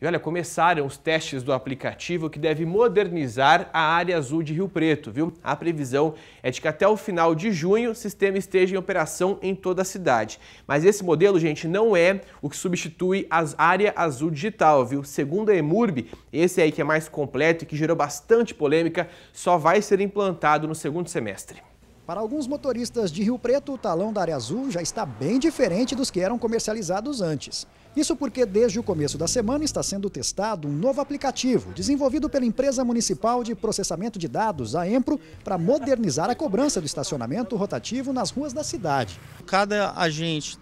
E olha, começaram os testes do aplicativo que deve modernizar a área azul de Rio Preto, viu? A previsão é de que até o final de junho o sistema esteja em operação em toda a cidade. Mas esse modelo, gente, não é o que substitui a área azul digital, viu? Segundo a Emurb, esse aí que é mais completo e que gerou bastante polêmica, só vai ser implantado no segundo semestre. Para alguns motoristas de Rio Preto, o talão da área azul já está bem diferente dos que eram comercializados antes. Isso porque desde o começo da semana está sendo testado um novo aplicativo desenvolvido pela empresa municipal de processamento de dados, a Empro, para modernizar a cobrança do estacionamento rotativo nas ruas da cidade. Cada agente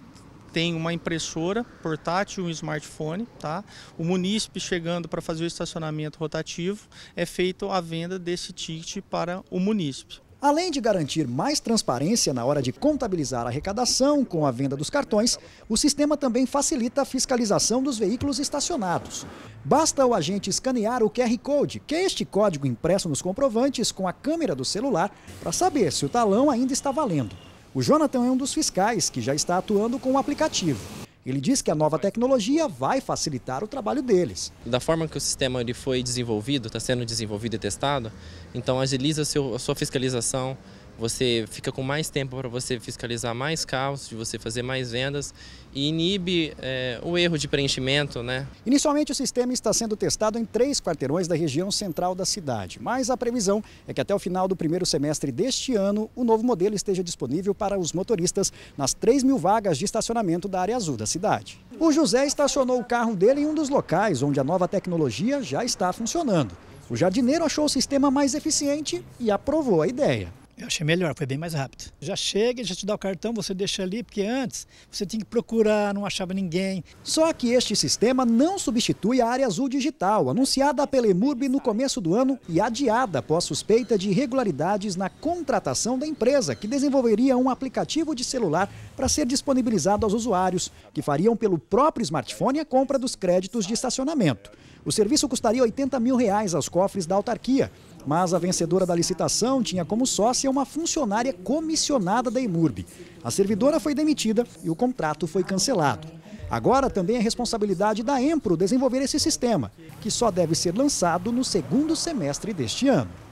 tem uma impressora portátil e um smartphone, tá? O munícipe chegando para fazer o estacionamento rotativo é feito a venda desse ticket para o munícipe. Além de garantir mais transparência na hora de contabilizar a arrecadação com a venda dos cartões, o sistema também facilita a fiscalização dos veículos estacionados. Basta o agente escanear o QR Code, que é este código impresso nos comprovantes com a câmera do celular, para saber se o talão ainda está valendo. O Jonathan é um dos fiscais que já está atuando com o aplicativo. Ele diz que a nova tecnologia vai facilitar o trabalho deles. Da forma que o sistema ele foi desenvolvido, está sendo desenvolvido e testado, então agiliza a sua fiscalização, você fica com mais tempo para você fiscalizar mais carros, de você fazer mais vendas e inibe é, o erro de preenchimento. Né? Inicialmente, o sistema está sendo testado em três quarteirões da região central da cidade, mas a previsão é que até o final do primeiro semestre deste ano, o novo modelo esteja disponível para os motoristas nas 3 mil vagas de estacionamento da área azul da cidade. O José estacionou o carro dele em um dos locais onde a nova tecnologia já está funcionando. O jardineiro achou o sistema mais eficiente e aprovou a ideia. Eu achei melhor, foi bem mais rápido. Já chega, já te dá o cartão, você deixa ali, porque antes você tinha que procurar, não achava ninguém. Só que este sistema não substitui a área azul digital, anunciada pela Emurb no começo do ano e adiada após suspeita de irregularidades na contratação da empresa, que desenvolveria um aplicativo de celular para ser disponibilizado aos usuários, que fariam pelo próprio smartphone a compra dos créditos de estacionamento. O serviço custaria 80 mil reais aos cofres da autarquia, mas a vencedora da licitação tinha como sócia uma funcionária comissionada da Imurb. A servidora foi demitida e o contrato foi cancelado. Agora também é responsabilidade da Empro desenvolver esse sistema, que só deve ser lançado no segundo semestre deste ano.